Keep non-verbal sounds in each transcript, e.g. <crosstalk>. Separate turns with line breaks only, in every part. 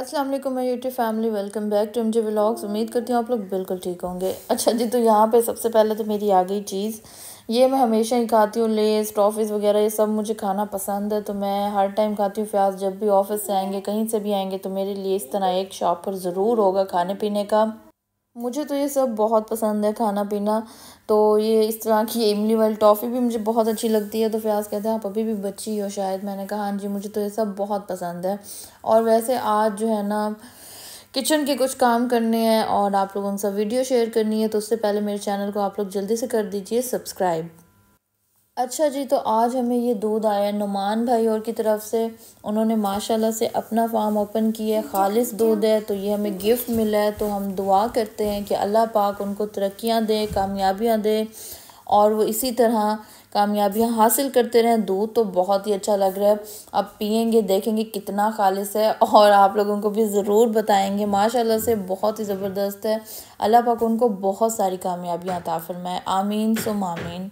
असलम मैं YouTube family welcome back to M J blogs उम्मीद करती हूँ आप लोग बिल्कुल ठीक होंगे अच्छा जी तो यहाँ पे सबसे पहले तो मेरी आ गई चीज़ ये मैं हमेशा ही खाती हूँ लेस टॉफ़ीज़ वगैरह ये सब मुझे खाना पसंद है तो मैं हर टाइम खाती हूँ फ्याज जब भी ऑफिस से आएंगे कहीं से भी आएंगे तो मेरे लिए इस तरह एक शॉप पर ज़रूर होगा खाने पीने का मुझे तो ये सब बहुत पसंद है खाना पीना तो ये इस तरह की इमली वाली टॉफ़ी भी मुझे बहुत अच्छी लगती है तो फ़ियाज कहते हैं आप अभी भी बच्ची हो शायद मैंने कहा हाँ जी मुझे तो ये सब बहुत पसंद है और वैसे आज जो है ना किचन के कुछ काम करने हैं और आप लोगों से वीडियो शेयर करनी है तो उससे पहले मेरे चैनल को आप लोग जल्दी से कर दीजिए सब्सक्राइब अच्छा जी तो आज हमें ये दूध आया नुमान भाई और की तरफ से उन्होंने माशाल्लाह से अपना फार्म ओपन किया है खालिस दूध है तो ये हमें गिफ्ट मिला है तो हम दुआ करते हैं कि अल्लाह पाक उनको तरक्याँ दे कामयाबियाँ दे और वो इसी तरह कामयाबियाँ हासिल करते रहें दूध तो बहुत ही अच्छा लग रहा है अब पियेंगे देखेंगे कितना खालिश है और आप लोगों को भी ज़रूर बताएंगे माशाल्लाह से बहुत ही ज़बरदस्त है अल्लाह पाक उनको बहुत सारी कामयाबियाँ अता आमीन सुम आमीन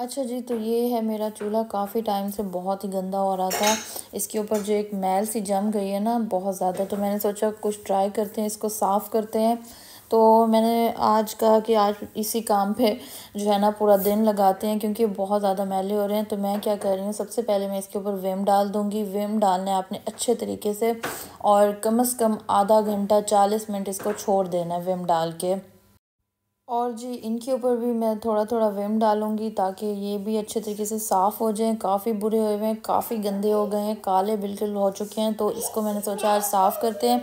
अच्छा जी तो ये है मेरा चूल्हा काफ़ी टाइम से बहुत ही गंदा हो रहा था इसके ऊपर जो एक मैल सी जम गई है ना बहुत ज़्यादा तो मैंने सोचा कुछ ट्राई करते हैं इसको साफ़ करते हैं तो मैंने आज कहा कि आज इसी काम पे जो है ना पूरा दिन लगाते हैं क्योंकि बहुत ज़्यादा मैले हो रहे हैं तो मैं क्या कर रही हूँ सबसे पहले मैं इसके ऊपर विम डाल दूँगी विम डालना है आपने अच्छे तरीके से और कम अज़ कम आधा घंटा चालीस मिनट इसको छोड़ देना है विम डाल के और जी इनके ऊपर भी मैं थोड़ा थोड़ा विम डालूँगी ताकि ये भी अच्छे तरीके से साफ़ हो जाएं काफ़ी बुरे हुए हैं काफ़ी गंदे हो गए हैं काले बिल्कुल हो चुके हैं तो इसको मैंने सोचा आज साफ़ करते हैं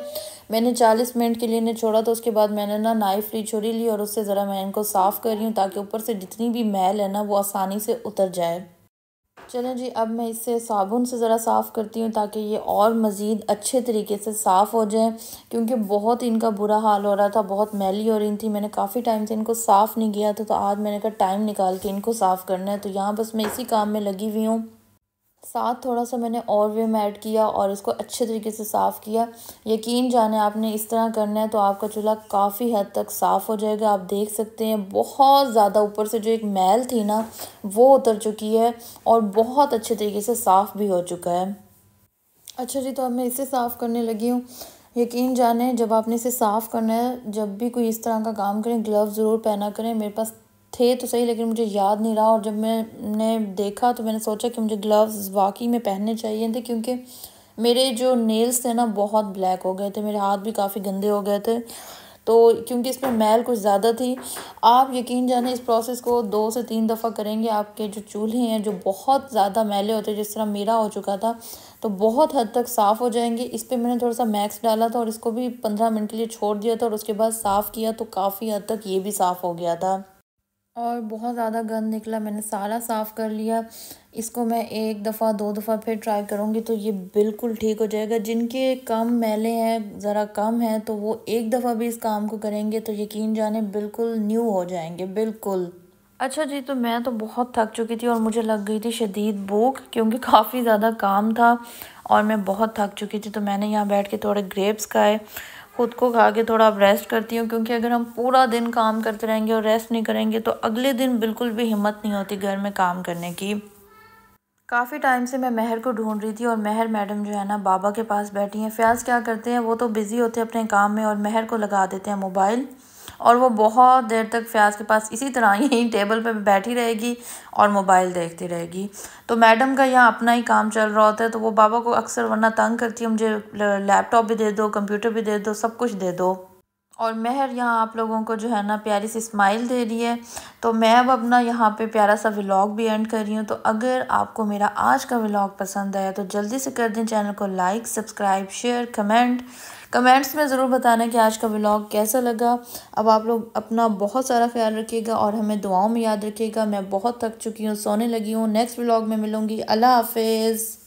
मैंने चालीस मिनट के लिए इन्हें छोड़ा तो उसके बाद मैंने ना नाइफ़ ली छोड़ी ली और उससे ज़रा मैं इनको साफ़ कर रही हूँ ताकि ऊपर से जितनी भी मैल है ना वो आसानी से उतर जाए चलें जी अब मैं इसे साबुन से ज़रा साफ़ करती हूँ ताकि ये और मज़ीद अच्छे तरीके से साफ़ हो जाए क्योंकि बहुत इनका बुरा हाल हो रहा था बहुत मैली हो रही थी मैंने काफ़ी टाइम से इनको साफ़ नहीं किया था तो आज मैंने कहा टाइम निकाल के इनको साफ़ करना है तो यहाँ बस मैं इसी काम में लगी हुई हूँ साथ थोड़ा सा मैंने और विम ऐड किया और इसको अच्छे तरीके से साफ़ किया यकीन जाने आपने इस तरह करना है तो आपका चूल्हा काफ़ी हद तक साफ़ हो जाएगा आप देख सकते हैं बहुत ज़्यादा ऊपर से जो एक मैल थी ना वो उतर चुकी है और बहुत अच्छे तरीके से साफ़ भी हो चुका है अच्छा जी तो अब मैं इसे साफ़ करने लगी हूँ यकीन जाने जब आपने इसे साफ़ करना है जब भी कोई इस तरह का काम करें ग्लव ज़रूर पहना करें मेरे पास थे तो सही लेकिन मुझे याद नहीं रहा और जब मैंने देखा तो मैंने सोचा कि मुझे ग्लव्स वाकई में पहनने चाहिए थे क्योंकि मेरे जो नेल्स थे ना बहुत ब्लैक हो गए थे मेरे हाथ भी काफ़ी गंदे हो गए थे तो क्योंकि इसमें मैल कुछ ज़्यादा थी आप यकीन जाने इस प्रोसेस को दो से तीन दफ़ा करेंगे आपके जो चूल्हे हैं जो बहुत ज़्यादा मैले होते हैं जिस तरह मेरा हो चुका था तो बहुत हद तक साफ़ हो जाएंगे इस पर मैंने थोड़ा सा मैक्स डाला था और इसको भी पंद्रह मिनट के लिए छोड़ दिया था और उसके बाद साफ़ किया तो काफ़ी हद तक ये भी साफ़ हो गया था और बहुत ज़्यादा गंद निकला मैंने सारा साफ़ कर लिया इसको मैं एक दफ़ा दो दफ़ा फिर ट्राई करूँगी तो ये बिल्कुल ठीक हो जाएगा जिनके कम मैले हैं ज़रा कम हैं तो वो एक दफ़ा भी इस काम को करेंगे तो यकीन जाने बिल्कुल न्यू हो जाएंगे बिल्कुल अच्छा जी तो मैं तो बहुत थक चुकी थी और मुझे लग गई थी शदीद भूख क्योंकि काफ़ी ज़्यादा काम था और मैं बहुत थक चुकी थी तो मैंने यहाँ बैठ के थोड़े ग्रेप्स खाए ख़ुद को खा के थोड़ा अब रेस्ट करती हूँ क्योंकि अगर हम पूरा दिन काम करते रहेंगे और रेस्ट नहीं करेंगे तो अगले दिन बिल्कुल भी हिम्मत नहीं होती घर में काम करने की काफ़ी टाइम से मैं महर को ढूंढ रही थी और महर मैडम जो है ना बाबा के पास बैठी हैं फ्याज क्या करते हैं वो तो बिज़ी होते हैं अपने काम में और महर को लगा देते हैं मोबाइल और वो बहुत देर तक फ़याज़ के पास इसी तरह ही <laughs> टेबल पे बैठी रहेगी और मोबाइल देखती रहेगी तो मैडम का यहाँ अपना ही काम चल रहा होता है तो वो बाबा को अक्सर वरना तंग करती है मुझे लैपटॉप भी दे दो कंप्यूटर भी दे दो सब कुछ दे दो और महर यहाँ आप लोगों को जो है ना प्यारी सी स्माइल दे रही है तो मैं अब अपना यहाँ पे प्यारा सा व्लॉग भी एंड कर रही हूँ तो अगर आपको मेरा आज का व्लॉग पसंद आया तो जल्दी से कर दें चैनल को like subscribe share comment comments में ज़रूर बताना कि आज का व्लॉग कैसा लगा अब आप लोग अपना बहुत सारा ख्याल रखिएगा और हमें दुआओं में याद रखिएगा मैं बहुत थक चुकी हूँ सोने लगी हूँ नेक्स्ट व्लॉग में मिलूँगी अल्लाह हाफिज़